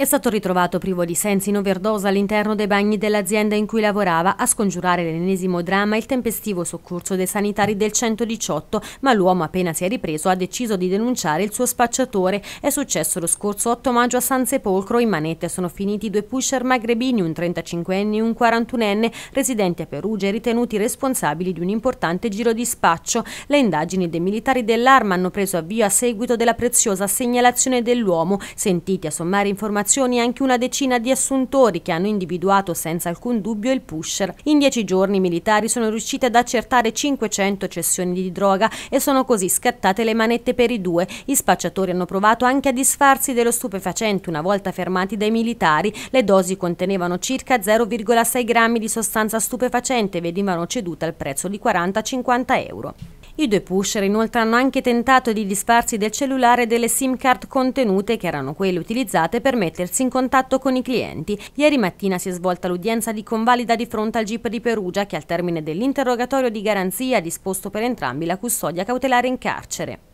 È stato ritrovato privo di sensi in overdose all'interno dei bagni dell'azienda in cui lavorava a scongiurare l'ennesimo dramma il tempestivo soccorso dei sanitari del 118, ma l'uomo appena si è ripreso ha deciso di denunciare il suo spacciatore. È successo lo scorso 8 maggio a San Sepolcro, in manette sono finiti due pusher magrebini, un 35enne e un 41enne, residenti a Perugia e ritenuti responsabili di un importante giro di spaccio. Le indagini dei militari dell'arma hanno preso avvio a seguito della preziosa segnalazione dell'uomo, sentiti a sommare informazioni segnalazioni anche una decina di assuntori che hanno individuato senza alcun dubbio il pusher. In dieci giorni i militari sono riusciti ad accertare 500 cessioni di droga e sono così scattate le manette per i due. I spacciatori hanno provato anche a disfarsi dello stupefacente una volta fermati dai militari. Le dosi contenevano circa 0,6 grammi di sostanza stupefacente e venivano cedute al prezzo di 40-50 euro. I due pusher inoltre hanno anche tentato di disfarsi del cellulare e delle SIM card contenute che erano quelle utilizzate per mettersi in contatto con i clienti. Ieri mattina si è svolta l'udienza di convalida di fronte al GIP di Perugia che al termine dell'interrogatorio di garanzia ha disposto per entrambi la custodia cautelare in carcere.